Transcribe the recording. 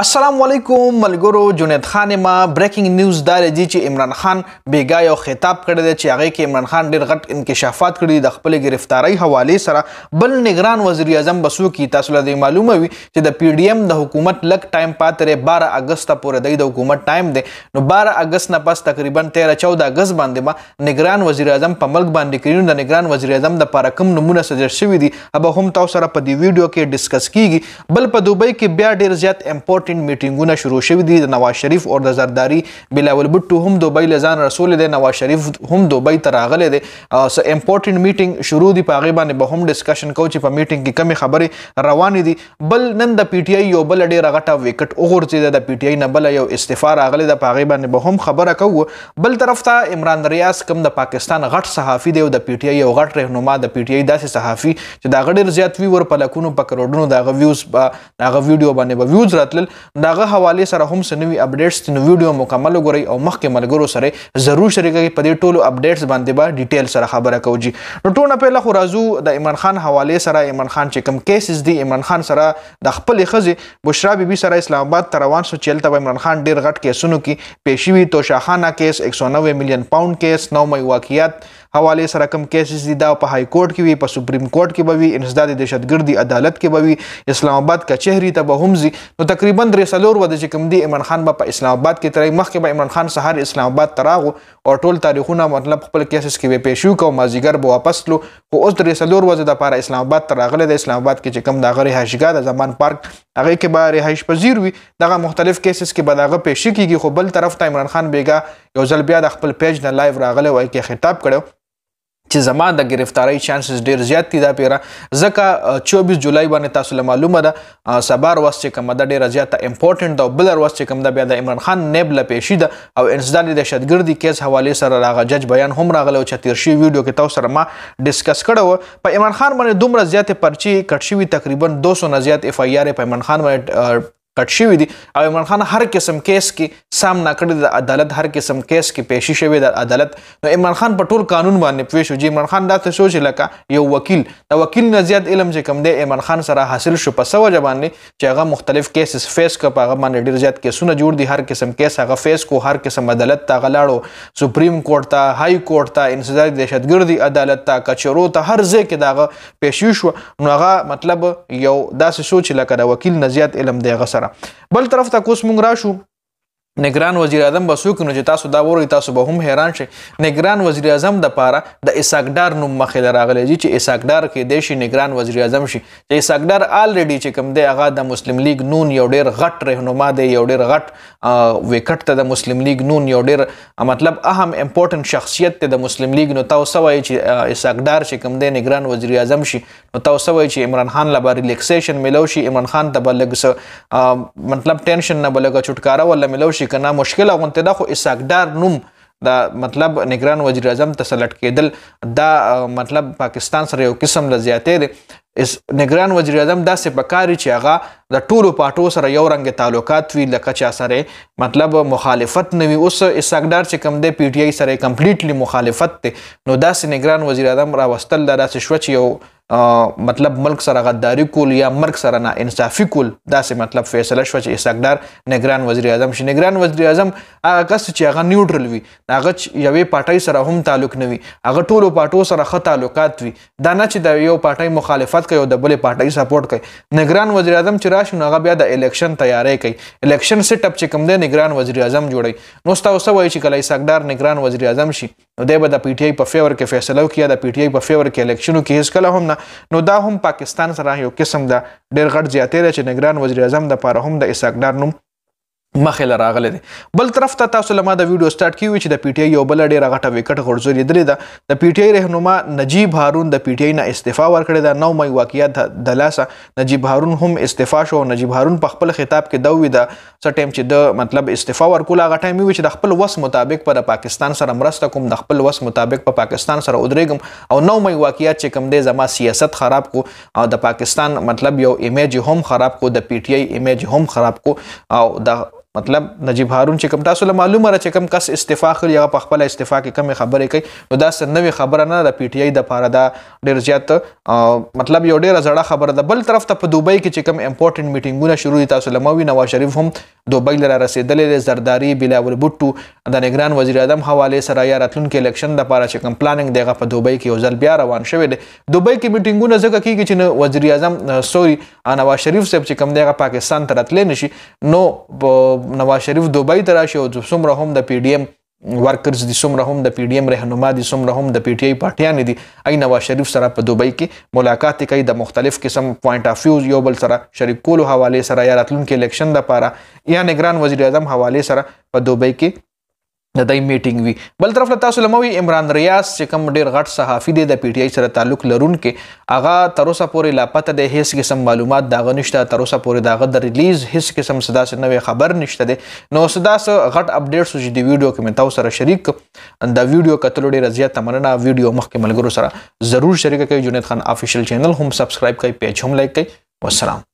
السلام علیکم ملګرو جنید خان ما بریکینګ نیوز دار دی چې عمران خان بیګا یو خطاب کړی دی چې هغه کې عمران خان ډیر غټ انکشافات کړی د خپل گرفتاری حواله سره بل نگران وزیر اعظم بسو کی تاسو له معلومه وي چې د پی ډی ایم د حکومت لک ټایم پاتره 12 اگست پورې د حکومت ټایم دی نو 12 اگست نه پس تقریبا 13 14 اگست باندې ما نگران وزیر اعظم په ملک باندې کړینو د نگران وزیر اعظم د لپاره کوم نمونه سجر شوی دی اب هم تاسو سره په دې ویډیو کې ډیسکس کیږي بل په دوبۍ کې بیا ډیر زیات امپورټ امپورټنت میټینګونه شروع شوي دي د نواز شریف او د زرداری بلاول بټو هم دوبۍ لزان رسول دی نواز شریف هم دوبۍ ته راغلی دی سو امپورټنت میټینګ شروع دي په هغه باندې به هم ډسکشن کوو چې په میټینګ کې کمی خبرې روانې دي بل نن د پی ټی آی یو بل ډېره غټه وکټ وغورځېده د پی ټی آی نه بل یو استعفا راغلی د په هغه باندې به هم خبره کوو بل طرف ته عمران ریاض کم د پاکستان غټ صحافي دی او د پی ټی آی یو غټ رهنما د پی ټی آی داسې صحافي چې دا غډیر زیات ویور په لکونو په کروڑونو دا غویوز دا غویډیو باندې به ویوز راتل داغه حواله سره هم سنوي اپډیټس نو ویډیو مکمل وګورئ او مخکې ملګرو سره ضرور شریکه په دې ټولو اپډیټس باندې به ډیټیل سره خبره کوجی نو ټونه په لخوا راځو د عمران خان حواله سره عمران خان چې کوم کیسز دی عمران خان سره د خپل خزي بشرا بیبي سره اسلام آباد تروان سو چلته عمران خان ډیر غټ کیسونو کې پیشوي توشاخانه کیس 190 میلیون پاوند کیس نو مې واقعیت حواله سره کم کیسز دي دا په های کورټ کې وي په سپریم کورټ کې به وي انسداد دهشتګردي عدالت کې به وي اسلام آباد کچهري ته به هم ځي نو تقریبا درې سلور ود چې کم دي عمران خان به په اسلام آباد کې ترې مخکې به عمران خان سهار اسلام آباد تراغو او ټول تاریخونه مطلب خپل کیسز کې به پېښو کو مازیګر به واپس لو خو اوس درې سلور ود د لپاره اسلام آباد تراغله د اسلام آباد کې چې کم دا غره هاشګا د زمان پارک هغه کې به رهائش پذیر وي دغه مختلف کیسز کې به دغه پېښې کیږي خو بل طرف ته عمران خان بیګا یو ځل بیا د خپل پیج نه لایو راغلی وای کې خطاب کړو چې زما د گرفتاری چانسز ډیر زیات دي دا پیره ځکه 24 جولای باندې تاسو له معلومه ده سبار وس چې کوم د ډیر زیاته امپورټنت دا بلر وس چې کوم د بیا د عمران خان نیب له پېښې ده او انسداد د شتګردي کیس حواله سره راغ جج بیان هم راغلو چې تیر شي ویډیو کې تاسو سره ما ډیسکس کړو په عمران خان باندې دومره زیاته پرچی کټ شوی تقریبا 200 نه زیات اف آی آر په عمران خان باندې کټ شوی دي او عمران خان هر قسم کیس کې سامنا کړی د عدالت هر قسم کیس کې پیشي شوی د عدالت نو عمران خان په ټول قانون باندې پوه شو چې عمران خان دا څه سوچ لکه یو وکیل د وکیل نه زیات علم چې کوم دی عمران خان سره حاصل شو په سو باندې چې هغه مختلف کیسز فیس کړ په هغه باندې ډیر زیات کیسونه جوړ دي هر قسم کیس هغه فیس کو هر قسم عدالت ته غلاړو سپریم کورټ ته های کورټ ته انسداد دهشتګردي عدالت ته کچرو ته هر ځای کې داغه پیشیش نو هغه مطلب یو داسې سوچ لکه د وکیل نه زیات علم دی هغه سره بل طرف ته کوس مونږ راشو نگران وزیر اعظم به څوک نو چې تاسو دا وروي تاسو به هم حیران شئ نگران وزیر اعظم د پاره د اساکډار نوم مخې له راغلی چې اساکډار کې د شي نگران وزیر اعظم شي چې اساکډار آلریډي چې کوم دی هغه د مسلم لیگ نون یو ډیر غټ رهنما دی یو ډیر غټ وکټ ته د مسلم لیگ نون یو ډیر مطلب اهم امپورټنت شخصیت ته د مسلم لیگ نو تاسو وایي چې اساکډار چې کوم دی نگران وزیر اعظم شي نو تاسو وایي چې عمران خان لپاره ریلیکسیشن ملو شي عمران خان ته بلګس مطلب ټینشن نه بلګه چټکارا ولا ملو شي چې کنا مشکل غونته ده خو اساګدار نوم دا مطلب نگران وزیر اعظم تسلط کېدل دا مطلب پاکستان سره یو قسم له زیاتې دي اس نگران وزیر اعظم دا سه پکاري چې هغه د ټولو پاټو سره یو رنګ تعلقات وی لکه چا سره مطلب مخالفت نوي اوس اساګدار چې کم دی پی ټ آی سره کمپلیټلی مخالفت ته نو دا سه نگران وزیر اعظم راوستل دا سه شو چې یو مطلب ملک سره غداری کول یا مرګ سره نه انصافي کول دا سه مطلب فیصله شو چې اسقدار نگران وزیر اعظم شي نگران وزیر اعظم هغه کس چې هغه نیوټرل وي هغه یوې پټای سره هم تعلق نه وي هغه ټولو پټو سره ښه تعلقات وي دا نه چې د یو پټای مخالفت کوي او د بل پټای سپورټ کوي نگران وزیر اعظم چې راشي نو هغه بیا د الیکشن تیاری کوي الیکشن سیټ اپ چې کوم دی نگران وزیر اعظم جوړي نو تاسو وایي چې کله اسقدار نگران وزیر اعظم شي نو دی به د پی ټی آی په فیور کې فیصله وکړي د پی ټی آی په فیور کې الیکشنو کې هیڅ کله هم نه نو دا هم پاکستان سره یو قسم د ډېر غټ زیاتې ده چې نگران وزیر اعظم د پاره هم د اساګدار نوم مخه لراغله دي بل طرف ته تاسو لمه د ویډیو سٹارټ کیوي چې د پی ټ آی یو بل ډیره غټه وکټ غورځولې درې ده د پی ټ آی رهنما نجیب هارون د پی ټ آی نه استعفا ورکړه د 9 مې واقعیا د لاسه نجیب هارون هم استعفا شو نجیب هارون په خپل خطاب کې دوی د سټیم چې د مطلب استعفا ورکول هغه ټایم وي چې د خپل وس مطابق پر پاکستان سره مرسته کوم د خپل وس مطابق په پاکستان سره ودرېګم او 9 مې واقعیا چې کوم دې زما سیاست خراب کو او د پاکستان مطلب یو ایمیج هم خراب کو د پی ټ آی ایمیج هم خراب کو او د مطلب نجیب هارون چې کوم تاسو له معلومه را چې کوم کس استعفا خلی هغه په خپل استعفا کې کمی خبرې کوي نو دا څه نوې خبره نه د پی ټی آی د پاره دا ډیر زیات مطلب یو ډیر زړه خبره ده بل طرف ته په دوبۍ کې چې کوم امپورټنت میټینګونه شروع دي تاسو لموي نواز شریف هم دوبۍ لره رسیدلې زرداری بلاول بوټو د نگران وزیر اعظم حواله سره یا راتلونکو الیکشن د لپاره چې کوم پلانینګ دیغه په دوبۍ کې وزل بیا روان شوی دی دوبۍ کې میټینګونه ځکه کیږي چې وزیر اعظم سوري نواز شریف صاحب چې کوم دیغه پاکستان ته راتللی نشي نو نواز شریف دوبۍ ته راشي او څومره هم د پی ډی ایم ورکرز دي څومره هم د پی ډی ایم رهنما دي څومره هم د پی ټی آی پارټیان دي اي نواز شریف سره په دوبۍ کې ملاقات کوي د مختلف قسم پوینټ اف ویوز یو بل سره شریک کولو حواله سره یا راتلونکو الیکشن لپاره یا نگران وزیر اعظم حواله سره په دوبۍ کې د دای میټینګ وی بل طرف له تاسو لموي عمران ریاض چې کوم ډیر غټ صحافي دی د پی ټ آی سره تعلق لرونکې هغه تر اوسه پورې لا پته د هیڅ قسم معلومات دا غنښته تر اوسه پورې دا غد ریلیز هیڅ قسم صدا سره نوې خبر نشته دی نو صدا سره غټ اپډیټس چې دی ویډیو کې مې تاسو سره شریک دا ویډیو کتل ډیر زیات تمنه ویډیو مخکې ملګرو سره ضرور شریک کړئ جنید خان افیشل چینل هم سبسکرایب کړئ پیج هم لایک کړئ والسلام